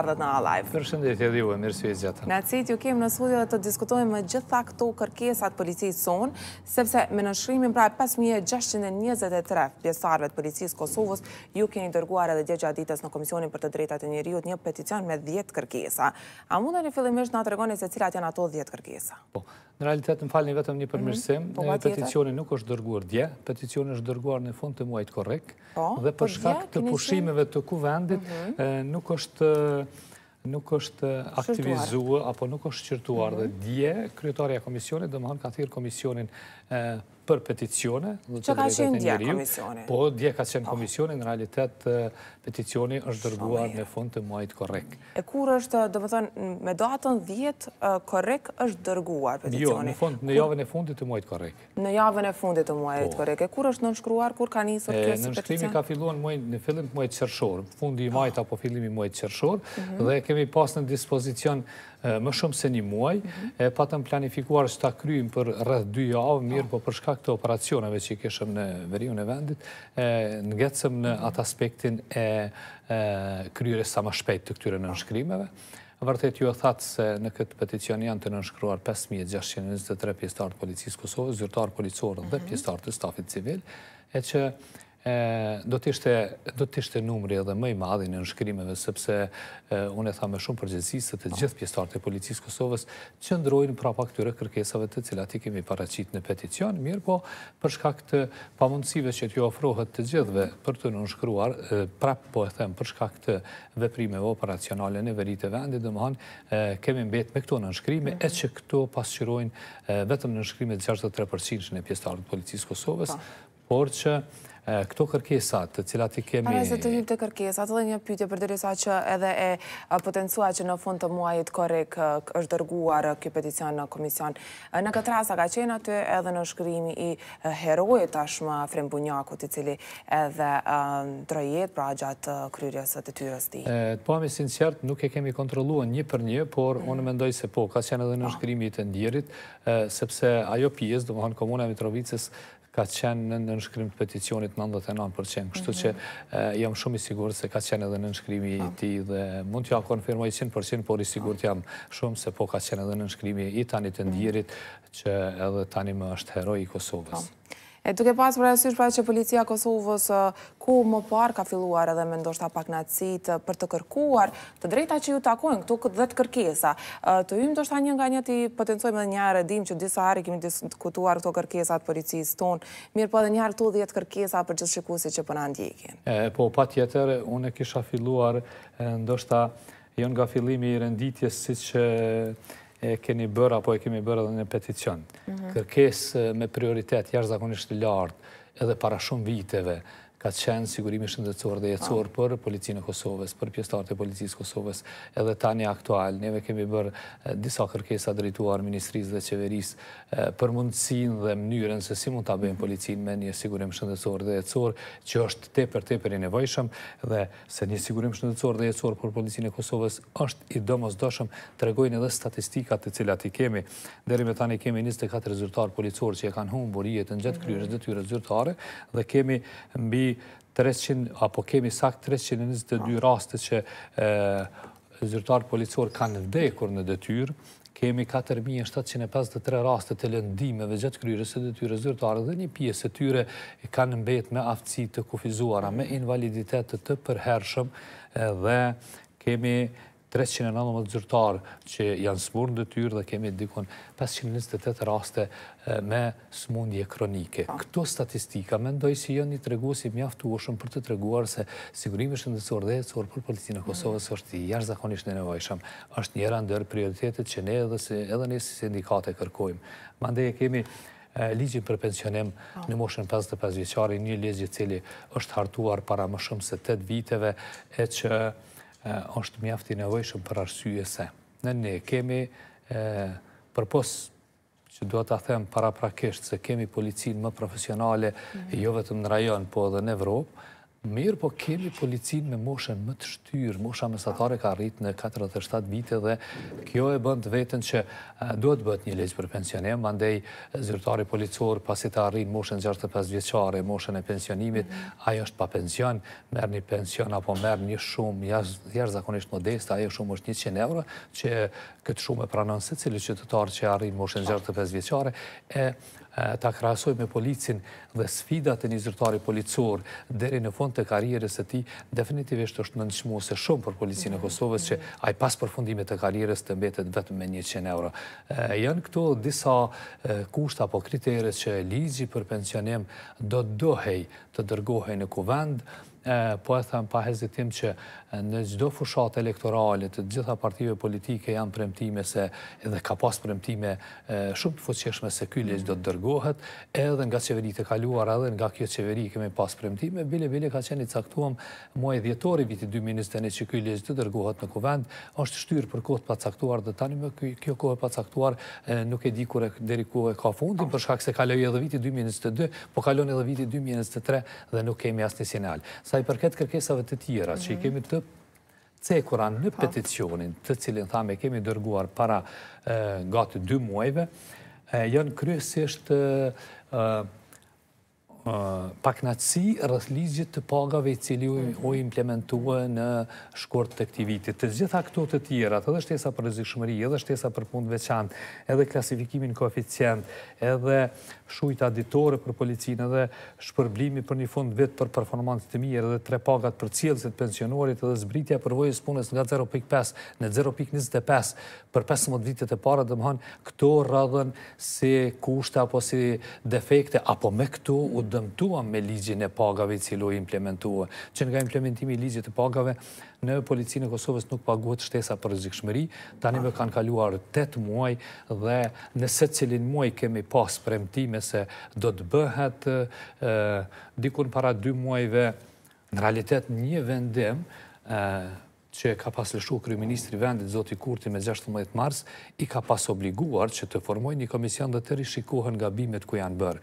ardhët në Alive. Përshëndetje ju e mirë Në atësit ju kemë në studio dhe të diskutojmë me gjitha këto kërkesat policisë sonë, sepse me nëshrimin praj 5623 pjesarve të policisë Kosovës, ju keni dërguar edhe dje ditës në Komisionin për të drejtat e Njeriut një peticion me 10 kërkesa. A mundën i fillimisht në atërgoni se cilat janë ato 10 kërkesa? Po, Në realitet, në falni vetëm një përmërsim, mhm. po, peticioni nuk është dërguar dje, peticioni është dërguar në fund të muajt korek, po, dhe për shkak të pushimeve të kuvendit, mhm. nuk është nuk është aktivizua apo nuk është qërtuar dhe dje, kryetarja komisionit dhe më hëmë ka thirë komisionin për peticione. Që ka qenë dje komisioni? Po, dje ka qenë po. komisioni, në realitet peticioni është dërguar në fund të muajt korek. E kur është, dhe më thënë, me datën 10, korek është dërguar jo, peticioni? Jo, në javën e fundit të muajt po. korek. Në javën e fundit të muajt korek. E kur është nënshkruar, kur ka njësër kësë peticion? Nënshkrimi ka filluar në fillim të muajt qërshor, fundi i majt ah. apo fillim i muajt qërshor, mhm. dhe kemi pas në dispozicion më shumë se një muaj, patëm planifikuar së ta kryim për rrëth dy javë, mirë po përshka këtë operacioneve që i keshëm në veriun e vendit, në getësëm në atë aspektin e kryre sa më shpejt të këtyre në nëshkrimeve. Vërtet ju e thatë se në këtë peticion janë të nënshkruar 5.623 pjestarë të policisë Kosovë, zyrtarë policorë dhe mhm. pjestarë të stafit civil, e që Do të do numri edhe më i madhi në nënshkrimeve, sepse unë e tha me shumë përgjithsisë se të gjithë pjesëtarët e policisë Kosovës që ndrojnë prapa këtyre kërkesave të cilat i kemi paraqit në peticion, mirë po për shkak të pamundësive që t'ju ofrohet të gjithëve për të nënshkruar, prap po e them për shkak të veprimeve operacionale në veri të vendit, domthonë kemi mbet me këto nënshkrime e që këto pasqyrojnë vetëm nënshkrimet 63% në pjesëtarët të policisë Kosovës, po por që këto kërkesat të cilat i kemi... Parës e të hip të kërkesat, dhe një pytje për dërisa që edhe e potencua që në fund të muajit korek është dërguar kjo peticion në komision. Në këtë rasa ka qenë aty edhe në shkrimi i heroje tashma Frem i cili edhe drojet pra gjatë kryrës të tyrës ti. Të pami sinqert, nuk e kemi kontroluan një për një, por unë mm. mendoj se po, ka qenë edhe në po. shkrimi i të ndjerit, sepse ajo pjesë, do më hanë komuna Mitrovicës, ka qenë në nënshkrim të peticionit 99%, kështu që mhm. eh, jam shumë i sigur se ka qenë edhe nënshkrimi i po. ti dhe mund t'ja konfirmoj 100%, por i sigur t'jam shumë se po ka qenë edhe nënshkrimi i tani të mhm. ndjirit që edhe tani më është heroj i Kosovës. Po. E duke pas për asysh që policia Kosovës ku më par ka filluar edhe me ndoshta pak nacit për të kërkuar, të drejta që ju takojnë këtu këtë dhe të kërkesa, të ju ndoshta një nga një të potencojme dhe një edhim që disa harë i kemi diskutuar këto kërkesat policisë tonë, mirë po edhe njarë të dhjetë kërkesa për gjithë shikusi që përna ndjekin. Po, pa tjetër, une kisha filluar ndoshta jo nga fillimi i renditjes si që e keni bërë apo e kemi bërë edhe një peticion. Mhm. Kërkes me prioritet jashtë zakonisht lartë edhe para shumë viteve, ka qenë sigurimi shëndetësor dhe jetësor për policinë e Kosovës, për pjestarët e policisë Kosovës, edhe tani aktual. Neve kemi bërë disa kërkesa drejtuar Ministrisë dhe Qeverisë për mundësin dhe mënyren se si mund të abejmë policinë me një sigurim shëndetësor dhe jetësor, që është te për te për i nevojshëm, dhe se një sigurim shëndetësor dhe jetësor për policinë e Kosovës është i domës dëshëm, të regojnë edhe statistikat të cilat i kemi. Deri me tani kemi 24 zyrtar policor që e kanë humë borijet në gjithë kryrës dhe tyre zyrtare dhe kemi mbi 300, apo kemi sakt 322 ah. raste që zyrtarë policorë kanë ndekur në detyrë, kemi 4753 raste të lëndime dhe gjatë kryrës e detyre zyrtarë dhe një pjesë e tyre kanë mbet me aftësi të kufizuara, me invaliditetet të përhershëm dhe kemi 319 zyrtarë që janë smurën dhe tyrë dhe kemi dikon 528 raste me smundje kronike. Këto statistika, mendoj si janë një o shumë për të treguar se sigurimi shëndetësor dhe jetësor për politinë e Kosovës mm. është i jashtë zakonisht në nevojshëm. është njëra ndër prioritetet që ne edhe në sindikate kërkojmë. Mandeje kemi ligjin për pensionim po. në moshën 55 vjeqari, një legjit cili është hartuar para më shumë se 8 viteve e që është mjafti nevojshëm për arsye se. Në ne kemi, për posë që duhet të themë para prakeshtë, se kemi policinë më profesionale, mhm. jo vetëm në rajon, po edhe në Evropë, Mirë, po kemi policinë me moshën më të shtyrë, mosha mesatare ka rritë në 47 vite dhe kjo e bënd vetën që duhet bët një legjë për pensionim, mandej zyrtari policor pasi të arrinë moshën 65 vjeqare, moshën e pensionimit, ajo është pa pension, merë një pension apo merë një shumë, jashtë zakonisht modest, ajo shumë është 100 euro, që këtë shumë e pranën se cili qytetarë që arrinë moshën 65 vjeqare, e ta krasoj me policin dhe sfidat e një zyrtari policor deri në fond të karierës e ti, definitivisht është në nëshmu se shumë për policinë e Kosovës që aj pas përfundimit të karierës të mbetet vetëm me 100 euro. Janë këto disa kusht apo kriterës që ligji për pensionim do dohej të dërgohej në kuvendë, po e thëmë pa hezitim që në gjdo fushat elektoralit, të gjitha partive politike janë premtime se edhe ka pas premtime shumë të fuqeshme se kjo legjë do të dërgohet, edhe nga qeveri të kaluar, edhe nga kjo qeveri kemi pas premtime, bile-bile ka qeni caktuam muaj dhjetori viti 2021 që kjo legjë të dërgohet në kuvend, është shtyrë për kohët pa caktuar dhe tani me kjo kohët pa caktuar nuk e di kure deri kohë e ka fundin, përshkak se kaloj edhe viti 2022, po kaloj edhe viti 2023 dhe nuk kemi asni sa i përket kërkesave të tjera, që i mhm. kemi të cekura në po. peticionin të cilin thame i kemi dërguar para gati dy muajve, janë kryesisht paknatësi rrëth ligjit të pagave i cili u implementua në shkort të këti viti. Të gjitha këto të tjera, të edhe shtesa për rëzikshmëri, edhe shtesa për punë veçant, edhe klasifikimin koeficient, edhe shujt aditore për policinë, edhe shpërblimi për një fund vit për performantit të mirë, edhe tre pagat për cilësit pensionorit, edhe zbritja për vojës punës nga 0.5 në 0.25 për 15 vitit e para, dhe mëhon këto rëdhen si kushte apo si defekte, apo me këto u dëmtuam me ligjin e pagave i cilu implementuam. Që nga implementimi ligjit e pagave, në policinë e Kosovës nuk paguat shtesa për zikshmëri, tani me kanë kaluar 8 muaj dhe nëse cilin muaj kemi pas premtime se do të bëhet dikun para 2 muajve, në realitet një vendim, që ka pas lëshu Kryministri Vendit Zoti Kurti me 16 Mars, i ka pas obliguar që të formoj një komision dhe të rishikohen nga bimet ku janë bërë.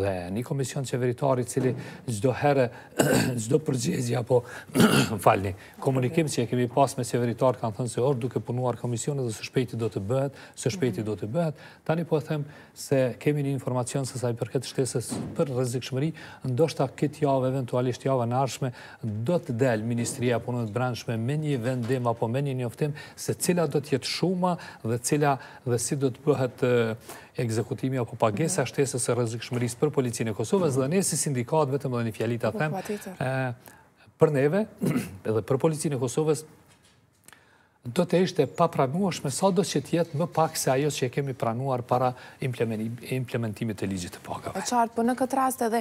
Dhe një komision qeveritari cili gjdo herë, gjdo përgjezja, po falni, komunikim që e kemi pas me qeveritar kanë thënë se orë duke punuar komisionet dhe së shpejti do të bëhet, së shpejti do të bëhet, tani po e them se kemi një informacion se saj përket shtesës për rëzik shmëri, ndoshta këtë javë, eventualisht javë në arshme, do të delë Ministria Punonet Branshme me një një vendim apo me një njoftim se cila do tjetë shuma dhe cila dhe si do të bëhet ekzekutimi apo pagesa shtesës e rëzikshmëris për policinë e Kosovës dhe ne si sindikat vetëm dhe një fjalita po, them po, për neve edhe për policinë e Kosovës do të ishte pa pranuash me sa do që tjetë më pak se ajo që e kemi pranuar para implementimit e ligjit të pagave. E qartë, për po në këtë rast edhe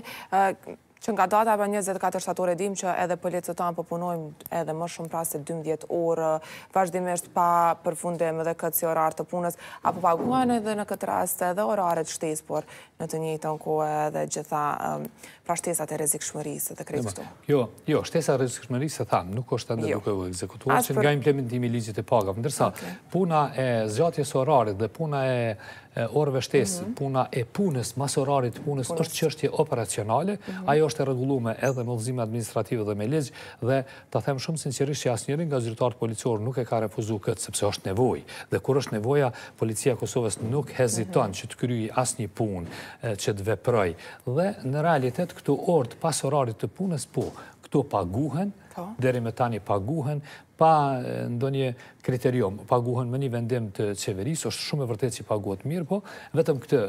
që nga data për 24 shtatore dim që edhe për lecët tanë përpunojmë po edhe më shumë pas 12 orë, vazhdimisht pa përfundim edhe këtë si orar të punës, apo pa edhe në këtë rast edhe oraret shtes, por në të një të në kohë edhe gjitha pra shtesat e rezikë shmërisë dhe krejtë shtu. Jo, jo, shtesat e rezikë shmërisë të thamë, nuk është të jo. duke u ekzekutuar, që nga implementimi ligjit e pagam, ndërsa puna e zgjatjes orarit dhe puna e orëve shtesë mhm. puna e punës, masorarit punës, është është operacionale, mhm. ajo është e regullume edhe me vëzime administrative dhe me legjë, dhe të them shumë sincerisht që asë njërin nga zyrtartë policorë nuk e ka refuzu këtë, sepse është nevoj, dhe kur është nevoja, policia Kosovës nuk heziton mhm. që të kryi asë një punë që të veproj, dhe në realitet këtu orët pasorarit të punës, po, këtu paguhen, Po. deri me tani paguhen, pa ndonje kriterium, paguhen me një vendim të qeveris, është shumë e vërtet që paguhet mirë, po vetëm këtë,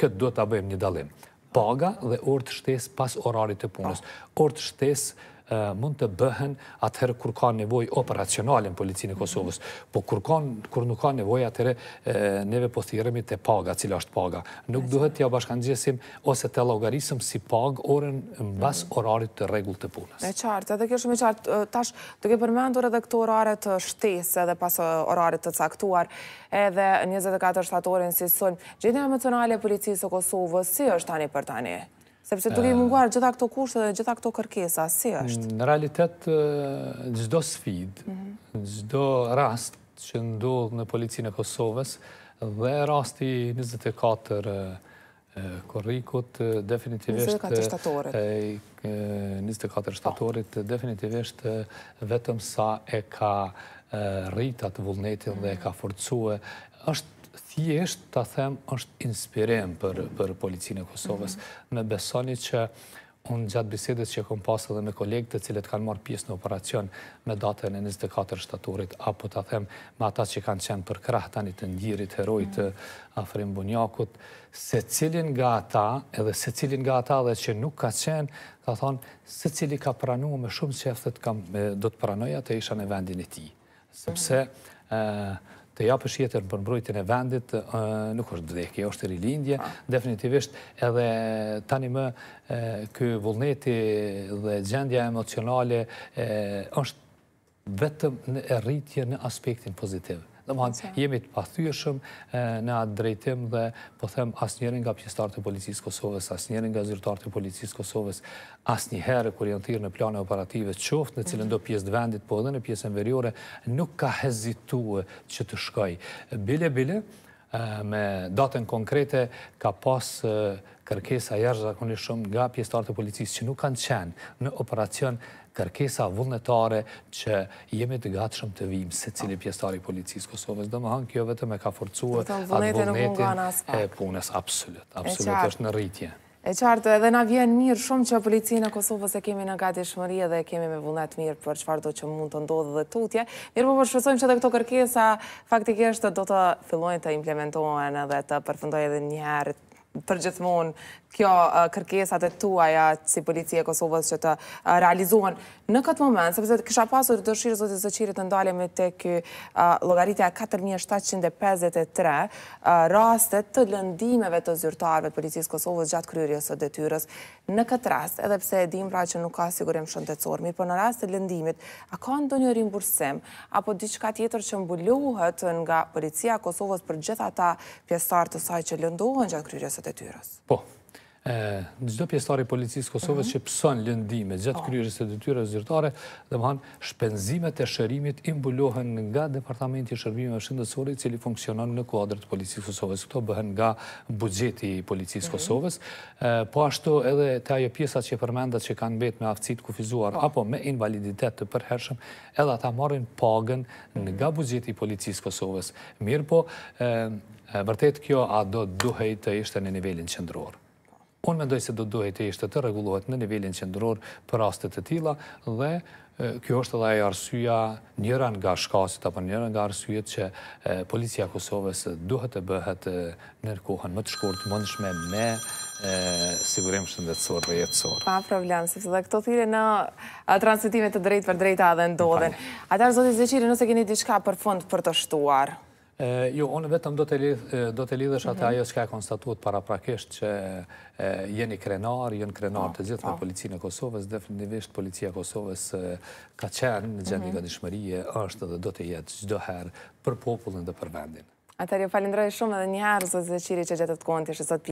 këtë do të abëjmë një dalim. Paga dhe orë të shtes pas orarit të punës. Po. Orë të shtes mund të bëhen atëherë kur ka nevoj operacionale policinë e mhm. Kosovës, po kur nuk ka nevoj atëherë neve po thiremi të paga, cilë është paga. Nuk duhet të ja bashkanëgjesim ose të logarisim si pag orën në bas mhm. orarit të regull të punës. E qartë, edhe kjo shumë e qartë, tash të ke përmendur edhe këto orarit të shtesë edhe pas orarit të caktuar edhe 24 shtatorin si sënë. një emocionale policisë e Kosovës, si është tani për tani? Sepse duke i eh, munguar gjitha këto kushtë dhe gjitha këto kërkesa, si është? Në realitet, gjdo eh, sfid, gjdo mhm. rast që ndodhë në policinë e Kosovës dhe rasti 24 eh, korrikut, definitivisht... 24 shtatorit, po. definitivisht vetëm sa e ka rritat vullnetin dhe e ka forcuë, është thjesht të them është inspirim për policinë e Kosovës. Mhm. Me besoni që unë gjatë bisedit që kom pasë dhe me kolegët të cilët kanë marë pjesë në operacion me datën e 24 shtaturit, apo të them me ata që kanë qenë për tani të ndjirit, herojt, mhm. afrim bunjakut, se cilin nga ata, edhe se cilin nga ata dhe që nuk ka qenë, të thonë, se cili ka pranu me shumë qeftet, do të pranoja të isha në vendin e ti. Sëpse, të japë shjetër për mbrojtën e vendit, nuk është dhekje, është rilindje, ah. definitivisht edhe tani më këj vullneti dhe gjendja emocionale është vetëm në rritje në aspektin pozitivë. Dhe më hanë, jemi të pathyëshëm në atë drejtim dhe po them asë njerën nga pjestarë të policisë Kosovës, asë njerën nga zyrtarët të policisë Kosovës, asë një herë kër janë tirë në plane operative qoftë, në cilën mhm. do pjesë vendit, po edhe në pjesën veriore, nuk ka hezituë që të shkoj. Bile, bile, me datën konkrete, ka pasë kërkesa jashtë zakonishëm nga pjestarë të policisë që nuk kanë qenë në operacion kërkesa vullnetare që jemi të gatshëm të vim se cili po. pjestari policisë Kosovës. Dëmë hanë kjo vetëm e ka forcuar atë vullnetin e punës. Absolut, absolut, është në rritje. E qartë, edhe na vjen mirë shumë që policinë e Kosovës e kemi në gati shmëri edhe e kemi me vullnet mirë për qëfar do që mund të ndodhë dhe tutje. Mirë po përshpesojmë po, që dhe këto kërkesa faktikisht do të fillojnë të implementohen edhe të përfëndojnë edhe njëherë përgjithmonë kjo kërkesat e tuaja si policie e Kosovës që të realizohen në këtë moment, sepse kisha pasur dëshirë zotit së qirit të ndale me të kjo logaritja 4.753 rastet të lëndimeve të zyrtarve të policisë Kosovës gjatë kryurje së detyres në këtë rast, edhe pse edhim pra që nuk ka sigurim shëndetësor, mirë për po në rast të lëndimit, a ka ndo një rimbursim apo diçka tjetër që mbuluhet nga policia Kosovës për gjitha ta të saj që lëndohen gjatë kryurje e Po në gjdo pjestari policisë Kosovës mhm. që pëson lëndime gjatë po. kryrës e dytyre zyrtare, dhe më hanë shpenzimet e shërimit imbulohen nga Departamenti Shërbime e Shëndësori, cili funksionon në kuadrët policisë Kosovës. Këto bëhen nga budjeti policisë mhm. Kosovës, po ashtu edhe të ajo pjesat që përmendat që kanë betë me aftësit kufizuar po. apo me invaliditet të përhershëm, edhe ata marrin pagën mhm. nga budjeti policisë Kosovës. Mirë po, vërtet kjo a do duhej të ishte në nivelin qëndrorë unë mendoj se do duhet të ishte të regulohet në nivelin qëndëror për rastet të tila dhe kjo është edhe e arsyja njëra nga shkasit apo njëra nga arsyjet që policia Kosovës duhet të bëhet nërkohën më të shkurt mëndshme me sigurim shëndetsor dhe jetësor. Pa problem, sepse dhe këto thire në transitimet të drejt për drejta dhe ndodhen. Ata është zotit nëse keni diçka për fund për të shtuar? Jo, onë vetëm do të lidhësh atë mhm. ajo s'ka konstatuat para prakisht që jeni krenar, jenë krenar të po, gjithë me po. policinë e Kosovës, definitivisht policia Kosovës ka qenë në gjendin nga mhm. shmërije, është dhe do të jetë gjdoherë për popullin dhe për vendin. Atër jo falindrojë shumë edhe njëherë, zë zëqiri që gjithë të konti, shësot